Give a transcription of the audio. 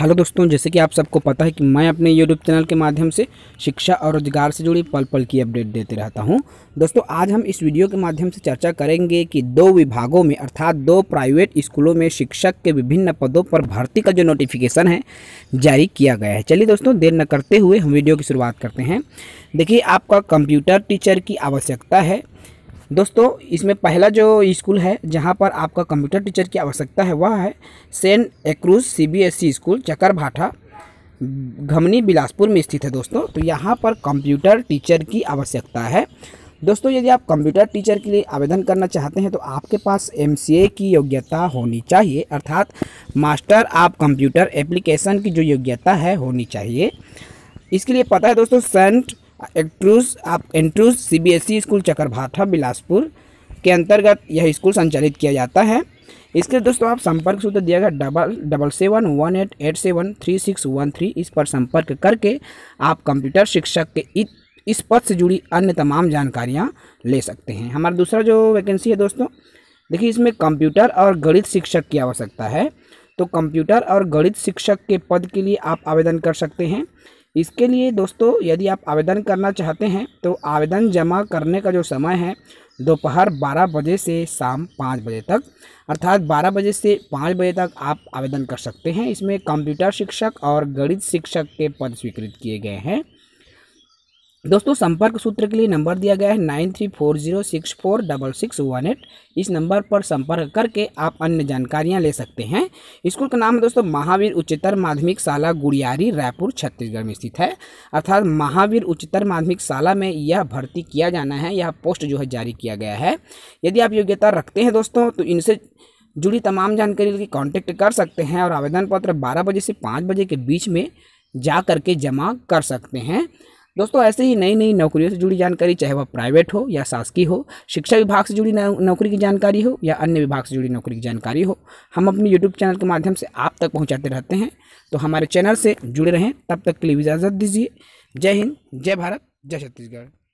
hello दोस्तों जैसे कि आप सबको पता है कि मैं अपने यूट्यूब चैनल के माध्यम से शिक्षा और रोजगार से जुड़ी पल पल की अपडेट देते रहता हूं दोस्तों आज हम इस वीडियो के माध्यम से चर्चा करेंगे कि दो विभागों में अर्थात दो प्राइवेट स्कूलों में शिक्षक के विभिन्न पदों पर भर्ती का जो नोटिफिकेशन है जारी किया गया है चलिए दोस्तों देर न करते हुए हम वीडियो की शुरुआत करते हैं देखिए आपका कंप्यूटर टीचर की आवश्यकता है दोस्तों इसमें पहला जो स्कूल है जहाँ पर आपका कंप्यूटर टीचर की आवश्यकता है वह है सेंट एक्रूज CBSE e school Bhatha Ghamni Bilaspur में स्थित है दोस्तों तो यहाँ पर कंप्यूटर टीचर की आवश्यकता है दोस्तों यदि आप कंप्यूटर टीचर के लिए आवेदन करना चाहते हैं तो आपके पास एम की योग्यता होनी चाहिए अर्थात मास्टर आप कंप्यूटर एप्लीकेशन की जो योग्यता है होनी चाहिए इसके लिए पता है दोस्तों सेंट एक्ट्रूस आप एंट्रूस CBSE e school Chakrabhatha Bilaspur के अंतर्गत यह स्कूल संचालित किया जाता है इसके दोस्तों आप संपर्क सूत्र दिया गया double double seven one eight eight seven three six one three इस पर संपर्क करके आप कंप्यूटर शिक्षक के इस पद से जुड़ी अन्य तमाम जानकारियाँ ले सकते हैं हमारा दूसरा जो वैकेंसी है दोस्तों देखिए इसमें कंप्यूटर और गणित शिक्षक की आवश्यकता है तो कंप्यूटर और गणित शिक्षक के पद के लिए आप आवेदन कर सकते हैं इसके लिए दोस्तों यदि आप आवेदन करना चाहते हैं तो आवेदन जमा करने का जो समय है दोपहर 12 बजे से शाम 5 बजे तक अर्थात 12 बजे से 5 बजे तक आप आवेदन कर सकते हैं इसमें कंप्यूटर शिक्षक और गणित शिक्षक के पद स्वीकृत किए गए हैं दोस्तों संपर्क सूत्र के लिए नंबर दिया गया है nine three four zero six four double six one eight इस नंबर पर संपर्क करके आप अन्य जानकारियां ले सकते हैं स्कूल का नाम है दोस्तों महावीर उच्चतर माध्यमिक शाला गुड़ियारी रायपुर छत्तीसगढ़ में स्थित है अर्थात महावीर उच्चतर माध्यमिक शाला में यह भर्ती किया जाना है यह पोस्ट जो है जारी किया गया है यदि आप योग्यता रखते हैं दोस्तों तो इनसे जुड़ी तमाम जानकारी के कॉन्टैक्ट कर सकते हैं और आवेदन पत्र बारह बजे से पाँच बजे के बीच में जा करके जमा कर सकते हैं दोस्तों ऐसे ही नई नई नौकरियों से जुड़ी जानकारी चाहे वह प्राइवेट हो या शासकीय हो शिक्षा विभाग से जुड़ी नौकरी की जानकारी हो या अन्य विभाग से जुड़ी नौकरी की जानकारी हो हम अपने यूट्यूब चैनल के माध्यम से आप तक पहुँचाते रहते हैं तो हमारे चैनल से जुड़े रहें तब तक के लिए इजाज़त दीजिए जय हिंद जय भारत जय छत्तीसगढ़